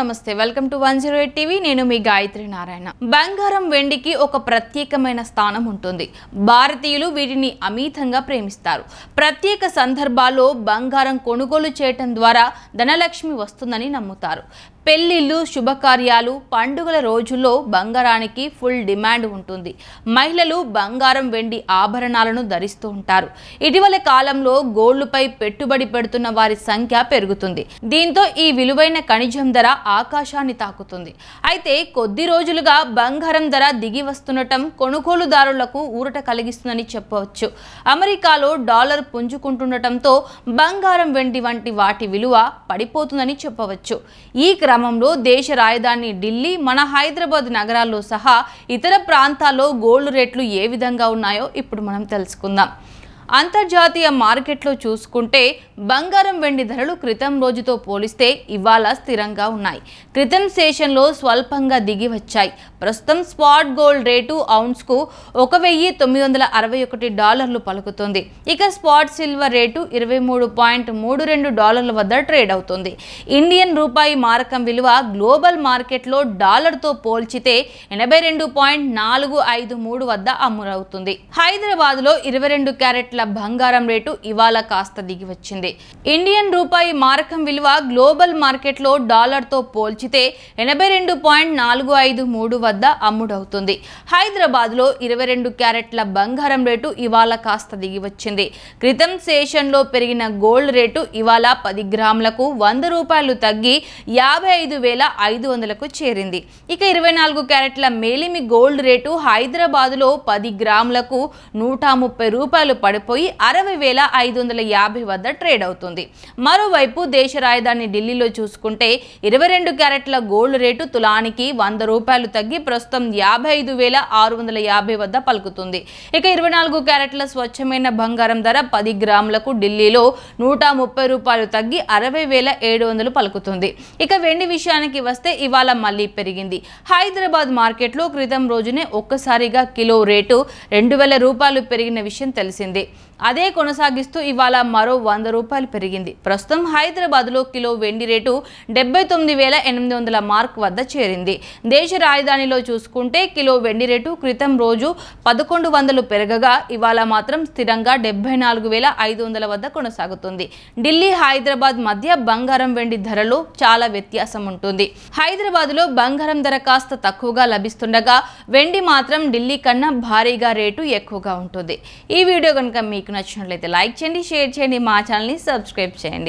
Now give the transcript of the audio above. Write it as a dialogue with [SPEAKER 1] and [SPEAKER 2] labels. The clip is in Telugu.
[SPEAKER 1] నమస్తే welcome to one zero eight TV నేను మీ గాయత్రి నారాయణ బంగారం వెండికి ఒక ప్రత్యేకమైన స్థానం ఉంటుంది భారతీయులు వీటిని అమితంగా ప్రేమిస్తారు ప్రత్యేక సందర్భాల్లో బంగారం కొనుగోలు చేయటం ద్వారా ధనలక్ష్మి వస్తుందని నమ్ముతారు పెళ్లిళ్ళు శుభకార్యాలు పండుగల రోజుల్లో బంగారానికి ఫుల్ డిమాండ్ ఉంటుంది మహిళలు బంగారం వెండి ఆభరణాలను ధరిస్తూ ఉంటారు ఇటీవల కాలంలో గోల్డ్పై పెట్టుబడి పెడుతున్న వారి సంఖ్య పెరుగుతుంది దీంతో ఈ విలువైన ఖనిజం ధర ఆకాశాన్ని తాకుతుంది అయితే కొద్ది రోజులుగా బంగారం ధర దిగి వస్తుండటం కొనుగోలుదారులకు ఊరట కలిగిస్తుందని చెప్పవచ్చు అమెరికాలో డాలర్ పుంజుకుంటుండటంతో బంగారం వెండి వంటి వాటి విలువ పడిపోతుందని చెప్పవచ్చు ఈ క్రమ క్రమంలో దేశ రాజధాని ఢిల్లీ మన హైదరాబాద్ నగరాల్లో సహా ఇతర ప్రాంతాల్లో గోల్డ్ రేట్లు ఏ విధంగా ఉన్నాయో ఇప్పుడు మనం తెలుసుకుందాం అంతర్జాతీయ మార్కెట్లో చూసుకుంటే బంగారం వెండి ధరలు క్రితం రోజుతో పోలిస్తే ఇవాళ స్థిరంగా ఉన్నాయి క్రితం సెషన్లో స్వల్పంగా దిగి వచ్చాయి ప్రస్తుతం స్పాట్ గోల్డ్ రేటు ఔన్స్కు ఒక వెయ్యి తొమ్మిది వందల అరవై ఒకటి డాలర్లు పలుకుతుంది ఇక స్పాట్ సిల్వర్ రేటు ఇరవై మూడు పాయింట్ మూడు రెండు డాలర్ల వద్ద ట్రేడ్ అవుతుంది ఇండియన్ రూపాయి మారకం విలువ గ్లోబల్ మార్కెట్లో డాలర్తో పోల్చితే ఎనభై రెండు పాయింట్ నాలుగు ఐదు మూడు వద్ద అమ్మురవుతుంది హైదరాబాద్లో ఇరవై రెండు క్యారెట్ పట్ల బంగారం రేటు ఇవాళ కాస్త దిగి వచ్చింది ఇండియన్ రూపాయి మారకం విలువ గ్లోబల్ మార్కెట్లో డాలర్తో పోల్చితే ఎనభై రెండు పాయింట్ నాలుగు ఐదు మూడు వద్ద అమ్ముడవుతుంది హైదరాబాద్లో ఇరవై రెండు క్యారెట్ల బంగారం రేటు ఇవాళ కాస్త దిగి వచ్చింది క్రితం సెషన్లో పెరిగిన గోల్డ్ రేటు ఇవాళ పది గ్రాములకు వంద రూపాయలు తగ్గి యాభై ఐదు వేల ఐదు వందలకు చేరింది ఇక ఇరవై నాలుగు క్యారెట్ల మేలిమి గోల్డ్ రేటు హైదరాబాదులో పది గ్రాములకు నూట ముప్పై రూపాయలు పడిపోయి పడిపోయి అరవై వేల ఐదు వందల యాభై వద్ద ట్రేడ్ అవుతుంది మరోవైపు దేశ రాజధాని ఢిల్లీలో చూసుకుంటే ఇరవై రెండు క్యారెట్ల గోల్డ్ రేటు తులానికి వంద రూపాయలు తగ్గి ప్రస్తుతం యాభై ఐదు వేల ఆరు వందల యాభై వద్ద పలుకుతుంది ఇక ఇరవై నాలుగు క్యారెట్ల స్వచ్ఛమైన బంగారం ధర పది గ్రాములకు ఢిల్లీలో నూట ముప్పై రూపాయలు తగ్గి అరవై వేల ఏడు వందలు పలుకుతుంది ఇక వెండి విషయానికి వస్తే ఇవాళ మళ్ళీ పెరిగింది హైదరాబాద్ మార్కెట్లో క్రితం రోజునే ఒక్కసారిగా కిలో రేటు రెండు వేల రూపాయలు పెరిగిన విషయం తెలిసిందే అదే కొనసాగిస్తూ ఇవాళ మరో వంద రూపాయలు పెరిగింది ప్రస్తుతం హైదరాబాద్లో కిలో వెండి రేటు డెబ్బై తొమ్మిది వేల ఎనిమిది వందల మార్క్ వద్ద చేరింది దేశ రాజధానిలో చూసుకుంటే కిలో వెండి రేటు క్రితం రోజు పదకొండు వందలు పెరగగా ఇవాళ మాత్రం స్థిరంగా డెబ్బై నాలుగు వేల ఐదు వందల వద్ద కొనసాగుతుంది ఢిల్లీ హైదరాబాద్ మధ్య బంగారం వెండి ధరలో చాలా వ్యత్యాసం ఉంటుంది హైదరాబాద్లో బంగారం ధర కాస్త తక్కువగా లభిస్తుండగా వెండి మాత్రం ఢిల్లీ కన్నా భారీగా రేటు ఎక్కువగా ఉంటుంది ఈ వీడియో కనుక మీకు నచ్చినట్లయితే లైక్ చేయండి షేర్ చేయండి మా ఛానల్ని సబ్స్క్రైబ్ చేయండి